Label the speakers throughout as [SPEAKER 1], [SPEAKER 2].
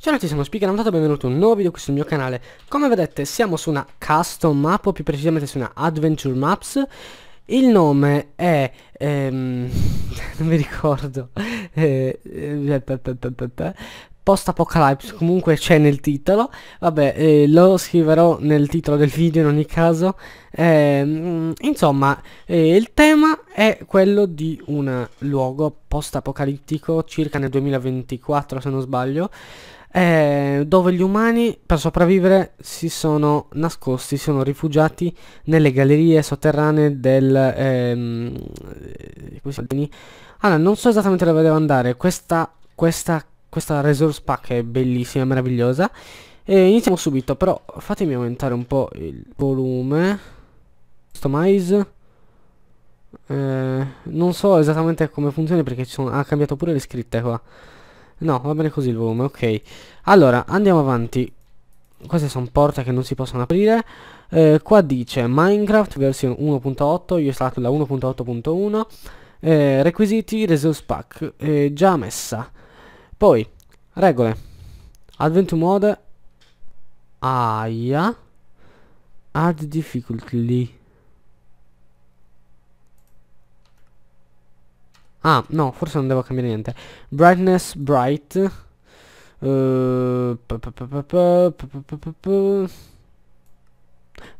[SPEAKER 1] Ciao a tutti, sono Spieganautato e benvenuti a un nuovo video qui sul mio canale. Come vedete siamo su una custom map, o più precisamente su una adventure maps. Il nome è... Ehm, non mi ricordo. Eh, eh, eh, eh post apocalypse comunque c'è nel titolo vabbè eh, lo scriverò nel titolo del video in ogni caso eh, insomma eh, il tema è quello di un luogo post apocalittico circa nel 2024 se non sbaglio eh, dove gli umani per sopravvivere si sono nascosti, si sono rifugiati nelle gallerie sotterranee del... Ehm, eh, allora, non so esattamente dove devo andare, questa, questa, questa resource pack è bellissima, meravigliosa. E iniziamo subito, però fatemi aumentare un po' il volume. Customize. Eh, non so esattamente come funziona perché sono, ha cambiato pure le scritte qua. No, va bene così il volume, ok. Allora, andiamo avanti. Queste sono porte che non si possono aprire. Eh, qua dice Minecraft versione 1.8, io ho stato la 1.8.1. Eh, requisiti, resource pack, eh, già messa. Poi, regole. Adventure mode. Aia. Add difficulty. Ah, no, forse non devo cambiare niente. Brightness bright.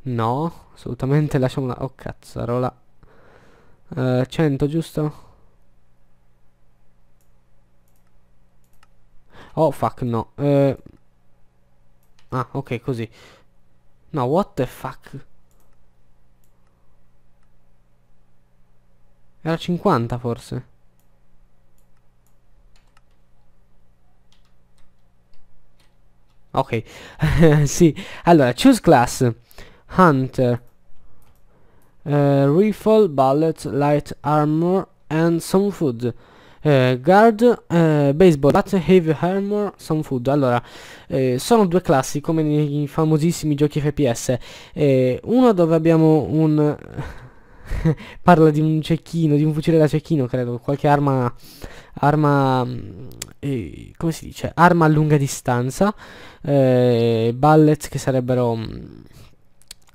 [SPEAKER 1] no, assolutamente lasciamola. Oh cazzarola. 100 eh, giusto? Oh fuck no. Eh. ah, ok, così. No, what the fuck? Era 50 forse. Ok, sì. Allora, choose class. Hunter. Uh, eh, rifle, bullet, light armor and some food. Uh, guard, uh, baseball, bat, heavy armor, some food. Allora, eh, sono due classi come nei famosissimi giochi FPS. Eh, uno dove abbiamo un... parla di un cecchino, di un fucile da cecchino, credo, qualche arma, arma, mm, eh, come si dice, arma a lunga distanza, eh, bullets che sarebbero...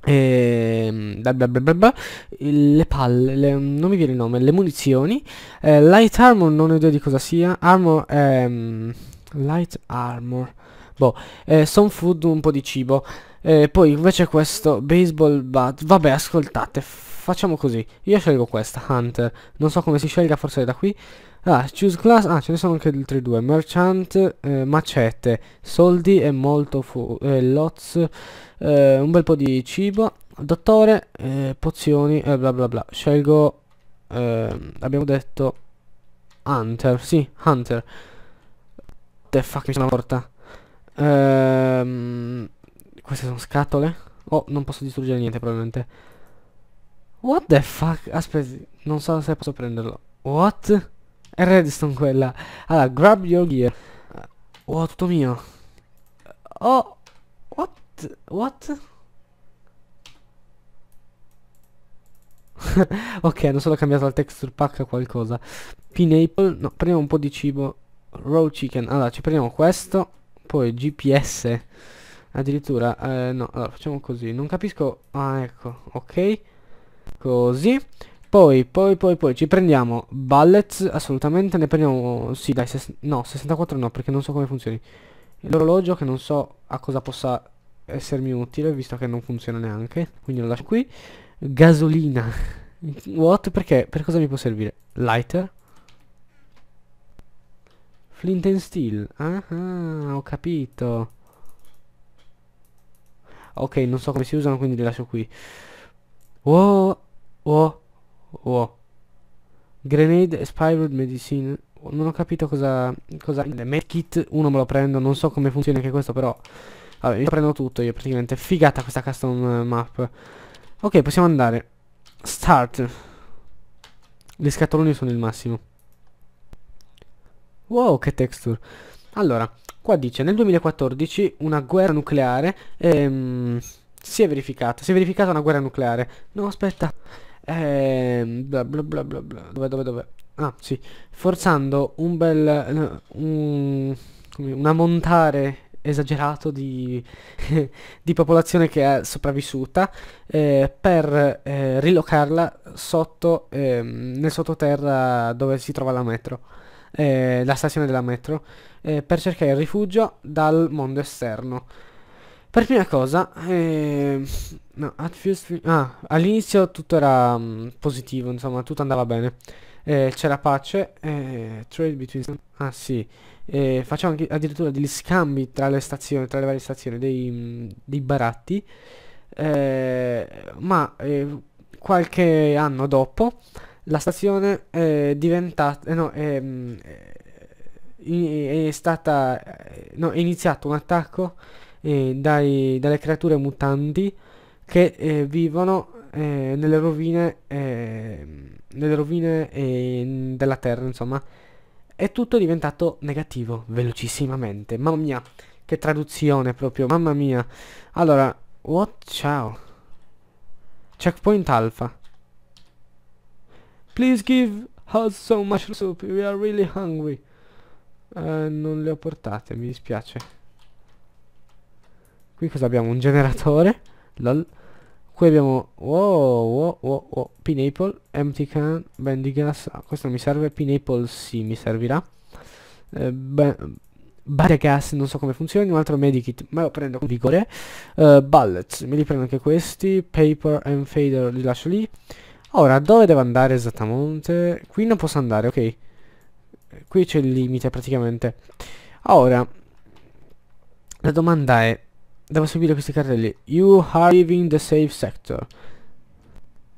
[SPEAKER 1] Eh, bla bla bla le palle, le, non mi viene il nome, le munizioni, eh, light armor non ho idea di cosa sia, armor, ehm, light armor, boh, eh, some food un po' di cibo, eh, poi invece questo baseball bat, vabbè ascoltate, facciamo così. Io scelgo questa, Hunter Non so come si scelga, forse è da qui. Ah, choose class. Ah, ce ne sono anche altri due. Merchant, eh, macete, soldi e molto fu... Eh, lots, eh, un bel po' di cibo. Dottore, eh, pozioni e eh, bla bla bla. Scelgo... Eh, abbiamo detto... Hunter, sì, Hunter. The fuck, mi sono morta. Ehm, queste sono scatole? Oh, non posso distruggere niente probabilmente. What the fuck? Aspetti, non so se posso prenderlo. What? È redstone quella. Allora, grab your gear. Oh, tutto mio. Oh. What? What? ok, hanno solo cambiato la texture pack a qualcosa. Pineapple. No, prendiamo un po' di cibo. Raw chicken. Allora, ci prendiamo questo. Poi GPS. Addirittura, eh, no, allora facciamo così. Non capisco... Ah, ecco, ok. Così. Poi, poi, poi, poi ci prendiamo bullets, assolutamente ne prendiamo, sì dai, no, 64 no, perché non so come funzioni. L'orologio che non so a cosa possa essermi utile, visto che non funziona neanche, quindi lo lascio qui. Gasolina, what? Perché? Per cosa mi può servire? Lighter? Flint and steel, ah, ho capito. Ok, non so come si usano, quindi li lascio qui. Wow, Oh, oh. Grenade, Spyro, Medicine. Non ho capito cosa... cosa... Medkit uno me lo prendo, non so come funziona anche questo però... Vabbè, io prendo tutto io praticamente. Figata questa custom eh, map. Ok, possiamo andare. Start. Gli scatoloni sono il massimo. Wow, che texture. Allora, qua dice, nel 2014 una guerra nucleare... Ehm, si è verificata, si è verificata una guerra nucleare. No, aspetta eh, bla bla bla bla bla dove dove dove ah sì forzando un bel un, un ammontare esagerato di, di, popolazione che è sopravvissuta eh, per eh, rilocarla sotto ehm, nel sottoterra dove si trova la metro eh, la stazione della metro eh, per cercare rifugio dal mondo esterno per prima cosa, eh, no, ah, all'inizio tutto era mh, mm, positivo, insomma, tutto andava bene. Eh, C'era pace, eh, trade between... Ah sì, eh, facciamo addirittura degli scambi tra le stazioni, tra le varie stazioni, dei, mh, mm, dei baratti. Eh, ma eh, qualche anno dopo la stazione è diventata... no, mm, è, è stata... no, è iniziato un attacco eh, dai, dalle creature mutanti che eh, vivono eh, nelle rovine, eh, nelle rovine eh, della terra insomma È tutto diventato negativo velocissimamente mamma mia che traduzione proprio mamma mia allora what ciao checkpoint alpha please give us so much soup we are really hungry eh, non le ho portate mi dispiace Qui cosa abbiamo? Un generatore. Lol. Qui abbiamo... Wow, wow, wow, wow. Pineapple, empty can, bendigas. Ah, questo non mi serve. Pineapple sì, mi servirà. Eh, gas, non so come funzioni, un altro medikit, ma lo prendo con vigore. Uh, bullets, me li prendo anche questi. Paper and fader li lascio lì. Ora, dove devo andare esattamente? Qui non posso andare, ok. Qui c'è il limite praticamente. Ora, la domanda è, Devo seguire questi cartelli. You are leaving the safe sector.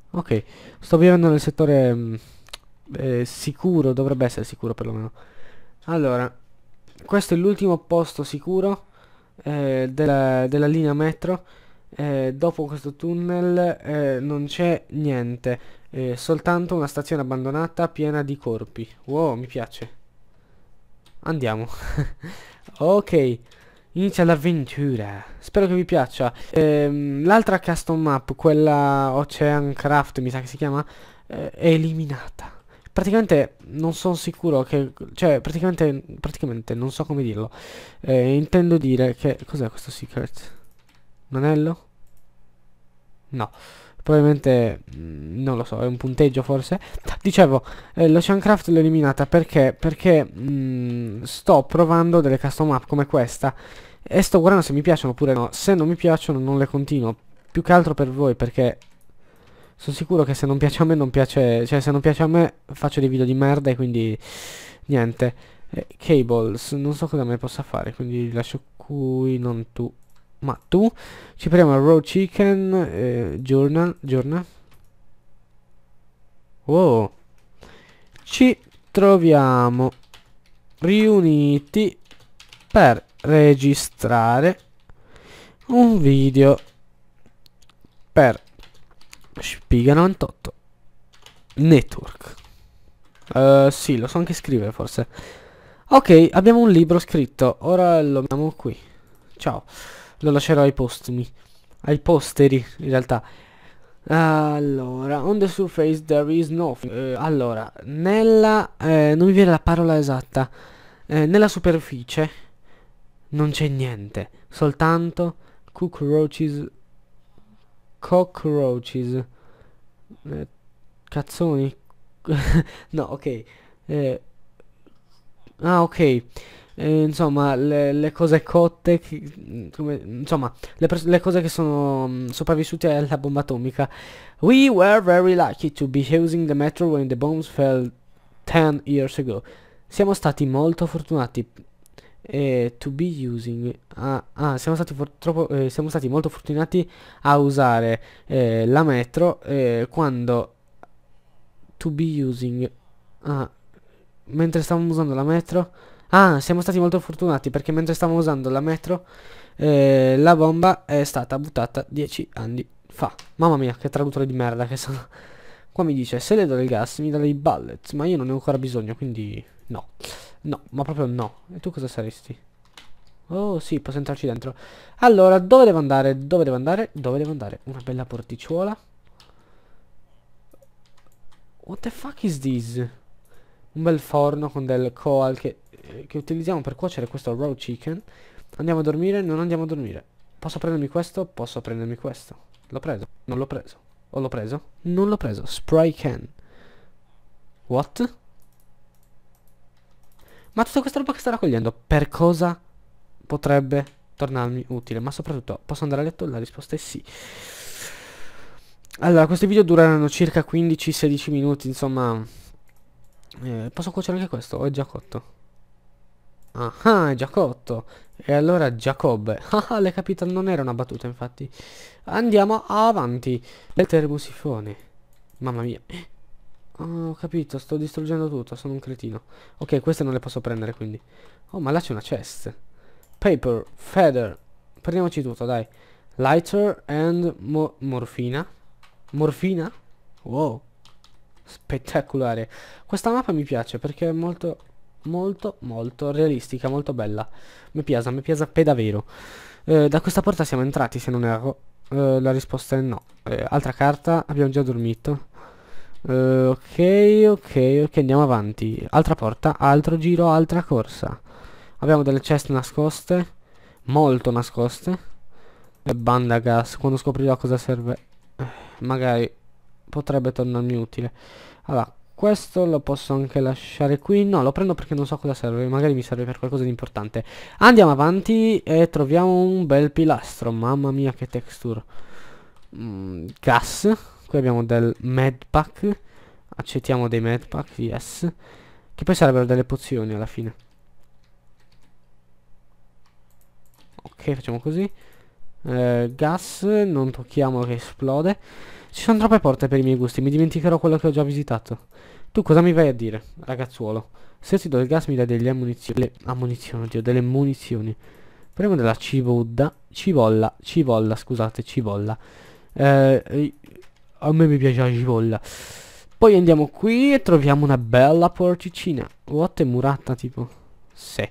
[SPEAKER 1] Ok, sto vivendo nel settore mm, eh, sicuro, dovrebbe essere sicuro perlomeno. Allora, questo è l'ultimo posto sicuro eh, della, della, linea metro. Eh, dopo questo tunnel eh, non c'è niente, eh, soltanto una stazione abbandonata piena di corpi. Wow, mi piace. Andiamo. ok. Inizia l'avventura. Spero che vi piaccia. Ehm, L'altra custom map, quella Ocean Craft mi sa che si chiama, eh, è eliminata. Praticamente non sono sicuro che... Cioè, praticamente, praticamente non so come dirlo. Eh, intendo dire che... Cos'è questo secret? Un anello? No probabilmente mm, non lo so è un punteggio forse dicevo eh, l'Ocean Craft l'ho eliminata perché perché mh, mm, sto provando delle custom map come questa e sto guardando se mi piacciono oppure no se non mi piacciono non le continuo più che altro per voi perché sono sicuro che se non piace a me non piace cioè se non piace a me faccio dei video di merda e quindi niente eh, cables non so cosa me possa fare quindi lascio qui non tu ma tu ci prendiamo il raw chicken eh, journal wow ci troviamo riuniti per registrare un video per Spiga 98 Network uh, Sì, lo so anche scrivere forse Ok, abbiamo un libro scritto Ora lo mettiamo qui Ciao lo lascerò ai postumi. Ai posteri, in realtà. Allora, on the surface there is no... Eh, allora, nella... Eh, non mi viene la parola esatta. Eh, nella superficie non c'è niente. Soltanto cockroaches... Cockroaches. Eh, cazzoni. no, ok. Eh, ah, ok. Eh, insomma, le, le, cose cotte, che, come, insomma, le, le, cose che sono mh, mm, sopravvissute alla bomba atomica. We were very lucky to be using the metro when the bombs fell 10 years ago. Siamo stati molto fortunati. Eh, to be using ah, ah siamo stati troppo eh, siamo stati molto fortunati a usare eh, la metro eh, quando to be using ah mentre stavamo usando la metro Ah, siamo stati molto fortunati perché mentre stavamo usando la metro eh, la bomba è stata buttata dieci anni fa. Mamma mia, che traduttore di merda che sono. Qua mi dice, se le do del gas mi dà dei bullet, ma io non ne ho ancora bisogno, quindi no. No, ma proprio no. E tu cosa saresti? Oh sì, posso entrarci dentro. Allora, dove devo andare? Dove devo andare? Dove devo andare? Una bella porticciuola. What the fuck is this? un bel forno con del coal che, eh, che utilizziamo per cuocere questo raw chicken. Andiamo a dormire? Non andiamo a dormire. Posso prendermi questo? Posso prendermi questo. L'ho preso? Non l'ho preso. O l'ho preso? Non l'ho preso. Spray can. What? Ma tutta questa roba che sta raccogliendo, per cosa potrebbe tornarmi utile? Ma soprattutto, posso andare a letto? La risposta è sì. Allora, questi video dureranno circa 15-16 minuti, insomma... Eh, posso cuocere anche questo? O è già cotto? Ah, è ah, già cotto. E allora Giacobbe. Ah, l'hai capito, non era una battuta infatti. Andiamo avanti. Le terbusifone. Mamma mia. Oh, ho capito, sto distruggendo tutto, sono un cretino. Ok, queste non le posso prendere quindi. Oh, ma là c'è una chest. Paper, feather. Prendiamoci tutto, dai. Lighter and mo morfina. Morfina? Wow spettacolare. Questa mappa mi piace perché è molto, molto, molto realistica, molto bella. Mi piace, mi piace per davvero. Eh, da questa porta siamo entrati, se non erro. Eh, la risposta è no. Eh, altra carta, abbiamo già dormito. Eh, ok, ok, ok, andiamo avanti. Altra porta, altro giro, altra corsa. Abbiamo delle chest nascoste, molto nascoste. E eh, banda gas, quando scoprirò cosa serve, eh, magari potrebbe tornarmi utile. Allora, questo lo posso anche lasciare qui. No, lo prendo perché non so cosa serve. Magari mi serve per qualcosa di importante. Andiamo avanti e troviamo un bel pilastro. Mamma mia che texture. Mm, gas. Qui abbiamo del medpack. Accettiamo dei medpack, yes. Che poi sarebbero delle pozioni alla fine. Ok, facciamo così eh, gas, non tocchiamo che esplode. Ci sono troppe porte per i miei gusti, mi dimenticherò quello che ho già visitato. Tu cosa mi vai a dire, ragazzuolo? Se ti do il gas mi dai delle ammunizioni. Le ammunizioni, oddio, delle munizioni. Premo della cibolla, cibolla, cibolla, scusate, cibolla. Eh, a me mi piace la cibolla. Poi andiamo qui e troviamo una bella porticina. What è murata tipo? Sì.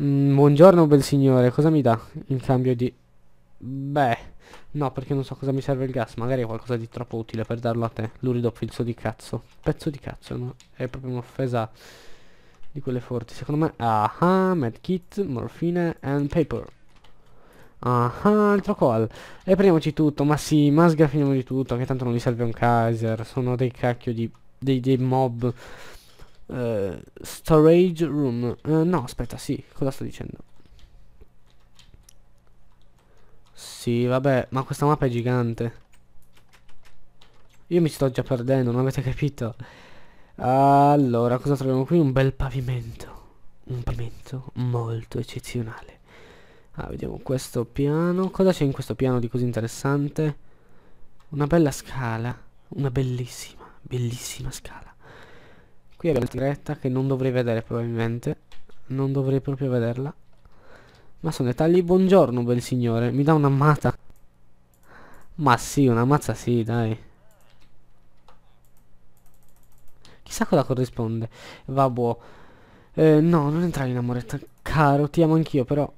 [SPEAKER 1] Mm, buongiorno bel signore, cosa mi dà in cambio di Beh, no perché non so cosa mi serve il gas, magari è qualcosa di troppo utile per darlo a te, lurido filzo di cazzo. Pezzo di cazzo, no? è proprio un'offesa di quelle forti. Secondo me, aha, medkit, morfine and paper. Ah, altro call. E prendiamoci tutto, ma sì, ma sgrafiamo di tutto, che tanto non gli serve un Kaiser, sono dei cacchio di... dei, dei mob. Uh, storage room. Uh, no, aspetta, sì, cosa sto dicendo? Sì, vabbè, ma questa mappa è gigante. Io mi sto già perdendo, non avete capito? Allora, cosa troviamo qui? Un bel pavimento. Un pavimento molto eccezionale. Ah, vediamo questo piano. Cosa c'è in questo piano di così interessante? Una bella scala. Una bellissima, bellissima scala. Qui abbiamo una diretta che non dovrei vedere probabilmente. Non dovrei proprio vederla. Ma sono dettagli, buongiorno bel signore, mi dà una mata. Ma sì, una mazza sì, dai. Chissà cosa corrisponde. Vabbò Eh, no, non entrare in amoretta. Caro, ti amo anch'io, però.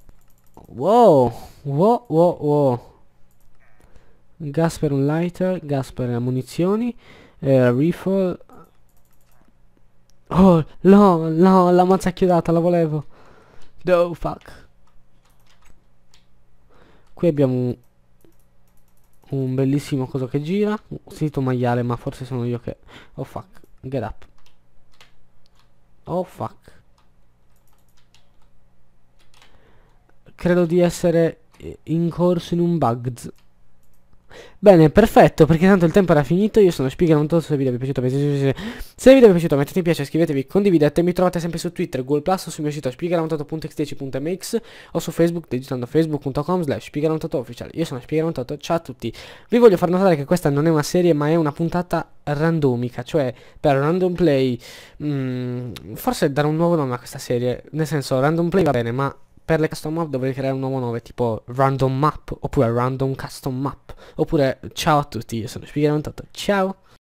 [SPEAKER 1] Wow. Wow, wow, wow. Gas per un lighter, gas per munizioni, eh, rifle. Oh, no, no, la mazza chiodata, la volevo. No, oh, fuck qui abbiamo un bellissimo coso che gira sito maiale ma forse sono io che oh fuck get up oh fuck credo di essere eh, incorso in un bugs Bene, perfetto, perché tanto il tempo era finito. Io sono Spiga, non so se il video vi è piaciuto. Se il video vi è piaciuto mettete mi piace, iscrivetevi, condividete. Mi trovate sempre su Twitter, Google Plus o sul mio sito spigalamutato.x10.mx o su Facebook digitando facebook.com slash spigalamutato.official. Io sono Spigalamutato, ciao a tutti. Vi voglio far notare che questa non è una serie ma è una puntata randomica, cioè per random play... Mh, mm, forse dare un nuovo nome a questa serie, nel senso random play va bene ma per le custom map dovrei creare un nuovo nome tipo random map oppure random custom map oppure ciao a tutti io sono Spiegheramentato ciao